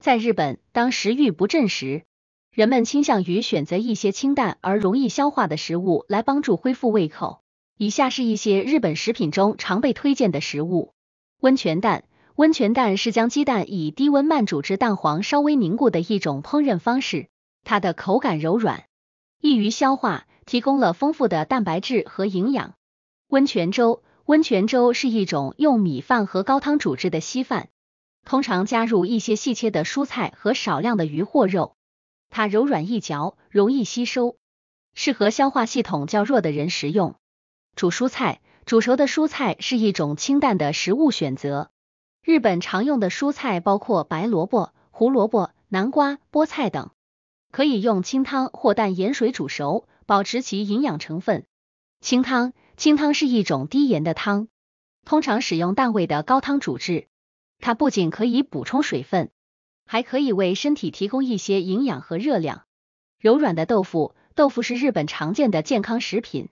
在日本，当食欲不振时，人们倾向于选择一些清淡而容易消化的食物来帮助恢复胃口。以下是一些日本食品中常被推荐的食物：温泉蛋。温泉蛋是将鸡蛋以低温慢煮至蛋黄稍微凝固的一种烹饪方式，它的口感柔软，易于消化，提供了丰富的蛋白质和营养。温泉粥。温泉粥是一种用米饭和高汤煮制的稀饭。通常加入一些细切的蔬菜和少量的鱼或肉，它柔软易嚼，容易吸收，适合消化系统较弱的人食用。煮蔬菜，煮熟的蔬菜是一种清淡的食物选择。日本常用的蔬菜包括白萝卜、胡萝卜、南瓜、菠菜等，可以用清汤或淡盐水煮熟，保持其营养成分。清汤，清汤是一种低盐的汤，通常使用淡味的高汤煮制。它不仅可以补充水分，还可以为身体提供一些营养和热量。柔软的豆腐，豆腐是日本常见的健康食品，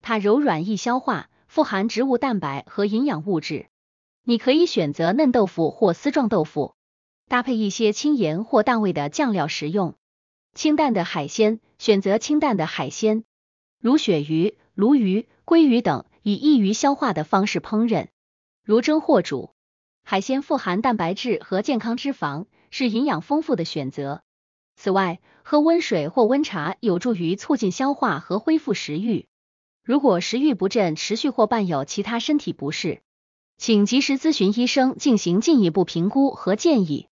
它柔软易消化，富含植物蛋白和营养物质。你可以选择嫩豆腐或丝状豆腐，搭配一些轻盐或淡味的酱料食用。清淡的海鲜，选择清淡的海鲜，如鳕鱼、鲈鱼、鲑鱼等，以易于消化的方式烹饪，如蒸或煮。海鲜富含蛋白质和健康脂肪，是营养丰富的选择。此外，喝温水或温茶有助于促进消化和恢复食欲。如果食欲不振持续或伴有其他身体不适，请及时咨询医生进行进一步评估和建议。